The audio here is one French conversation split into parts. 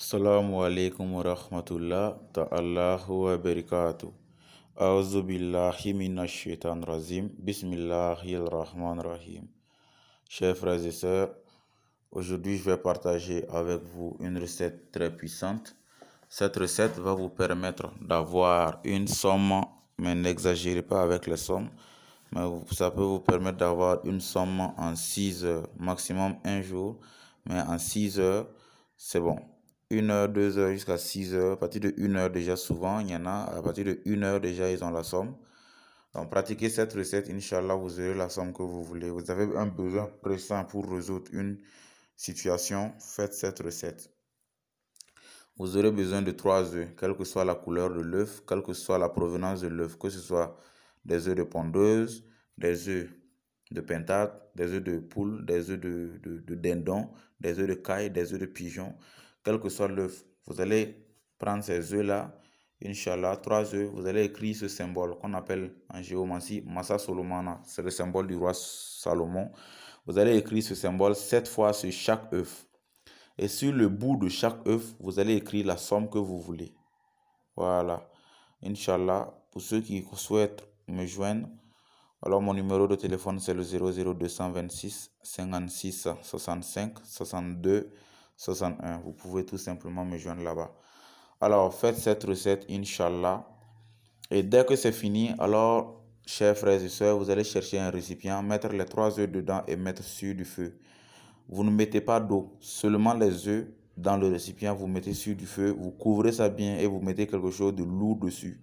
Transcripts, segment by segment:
Salamu alaikum wa rahmatullah ta'ala wa barakatuh. A'udhu billahi minash shaitan razim. Bismillahir rahim. Chers frères et aujourd'hui je vais partager avec vous une recette très puissante. Cette recette va vous permettre d'avoir une somme, mais n'exagérez pas avec les sommes, mais ça peut vous permettre d'avoir une somme en 6 heures, maximum un jour, mais en 6 heures, c'est bon. 1h, 2h jusqu'à 6h. À partir de 1h déjà, souvent, il y en a. À partir de 1h déjà, ils ont la somme. Donc, pratiquez cette recette. Inch'Allah, vous aurez la somme que vous voulez. Vous avez un besoin pressant pour résoudre une situation. Faites cette recette. Vous aurez besoin de 3 œufs, quelle que soit la couleur de l'œuf, quelle que soit la provenance de l'œuf, que ce soit des œufs de pondeuse, des œufs de pentate, des œufs de poule, des œufs de, de dindon, des œufs de caille, des œufs de pigeon quel que soit l'œuf. Vous allez prendre ces œufs-là, Inch'Allah, trois œufs, vous allez écrire ce symbole qu'on appelle en géomancie Massa Solomana. C'est le symbole du roi Salomon. Vous allez écrire ce symbole sept fois sur chaque œuf. Et sur le bout de chaque œuf, vous allez écrire la somme que vous voulez. Voilà. Inch'Allah, pour ceux qui souhaitent me joindre, alors mon numéro de téléphone c'est le 00226 56 65 62 61. Vous pouvez tout simplement me joindre là-bas. Alors, faites cette recette, Inch'Allah. Et dès que c'est fini, alors, chers frères et sœurs, vous allez chercher un récipient, mettre les trois œufs dedans et mettre sur du feu. Vous ne mettez pas d'eau, seulement les œufs dans le récipient, vous mettez sur du feu, vous couvrez ça bien et vous mettez quelque chose de lourd dessus.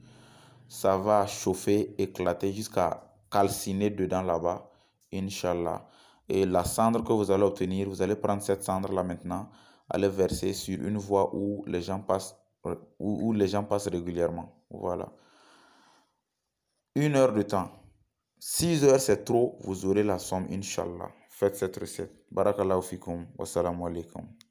Ça va chauffer, éclater jusqu'à calciner dedans là-bas, Inch'Allah. Et la cendre que vous allez obtenir, vous allez prendre cette cendre-là maintenant, allez verser sur une voie où les gens passent, où, les gens passent régulièrement. Voilà. Une heure de temps. 6 heures, c'est trop. Vous aurez la somme, Inch'Allah. Faites cette recette. Barakallahu fikum. Wassalamu alaikum.